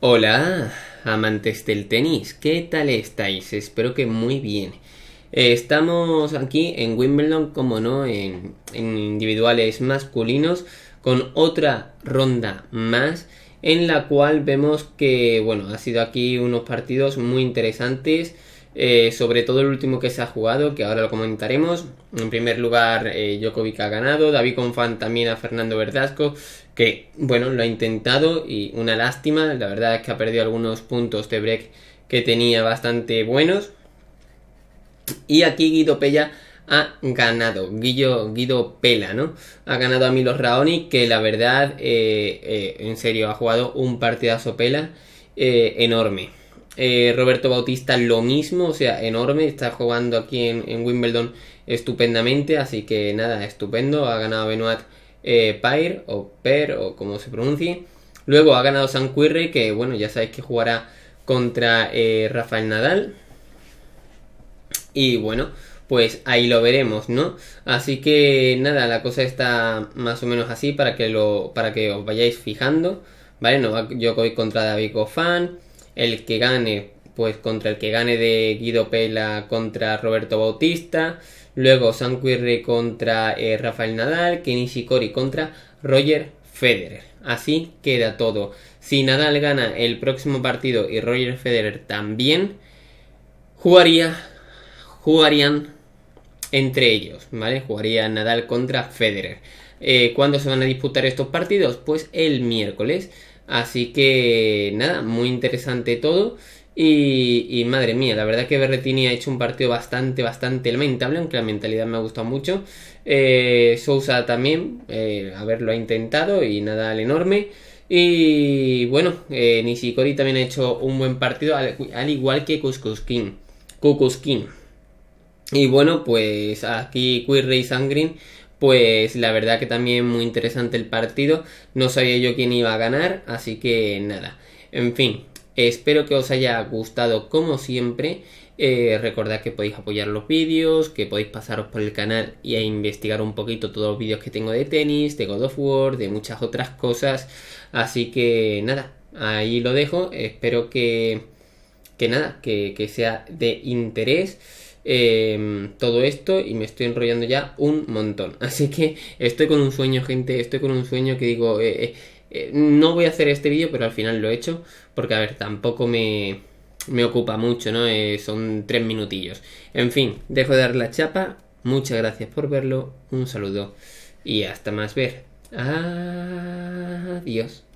Hola, amantes del tenis, ¿qué tal estáis? Espero que muy bien. Eh, estamos aquí en Wimbledon, como no, en, en, individuales masculinos, con otra ronda más, en la cual vemos que, bueno, ha sido aquí unos partidos muy interesantes. Eh, sobre todo el último que se ha jugado, que ahora lo comentaremos. En primer lugar, eh, ha ganado, David Confant también a Fernando Verdasco, que bueno, lo ha intentado y una lástima, la verdad es que ha perdido algunos puntos de break que tenía bastante buenos. Y aquí Guido Pella ha ganado, Guido Pela, ¿no? Ha ganado a Milos Raoni, que la verdad, eh, eh, en serio, ha jugado un partidazo Pela enorme. Eh, Roberto Bautista lo mismo, o sea, enorme, está jugando aquí en, Wimbledon estupendamente, así que nada, estupendo, ha ganado Benoit eh, Pair o Per o como se pronuncie. Luego ha ganado San Quirre, que bueno, ya sabéis que jugará contra eh, Rafael Nadal. Y bueno, pues ahí lo veremos, ¿no? Así que nada, la cosa está más o menos así para que lo para que os vayáis fijando, ¿vale? yo voy contra David Goffin el que gane, pues contra el que gane de Guido Pela contra Roberto Bautista, luego Sanquirre contra eh, Rafael Nadal, Kenichi Kori contra Roger Federer. Así queda todo. Si Nadal gana el próximo partido y Roger Federer también, jugaría, jugarían entre ellos, ¿vale? Jugaría Nadal contra Federer. Eh, ¿Cuándo se van a disputar estos partidos? Pues el miércoles. Así que nada, muy interesante todo. Y, madre mía, la verdad que Berretini ha hecho un partido bastante, bastante lamentable, aunque la mentalidad me ha gustado mucho. Eh, Sousa también, eh, Haberlo a ver, ha intentado y nada, al enorme. Y bueno, eh, Nishikori también ha hecho un buen partido, al, igual que Kukuskin. Y bueno, pues aquí Quirrey Sangrin pues la verdad que también muy interesante el partido. No sabía yo quién iba a ganar, así que nada. En fin, espero que os haya gustado como siempre. Eh, recordad que podéis apoyar los vídeos, que podéis pasaros por el canal y a investigar un poquito todos los vídeos que tengo de tenis, de God of War, de muchas otras cosas. Así que nada, ahí lo dejo. Espero que, que nada, que, que sea de interés. Em, todo esto y me estoy enrollando ya un montón. Así que estoy con un sueño, gente, estoy con un sueño que digo, eh, eh, eh, no voy a hacer este vídeo, pero al final lo he hecho, porque a ver, tampoco me, me ocupa mucho, ¿no? son tres minutillos. En fin, dejo de dar la chapa, muchas gracias por verlo, un saludo y hasta más ver. Adiós.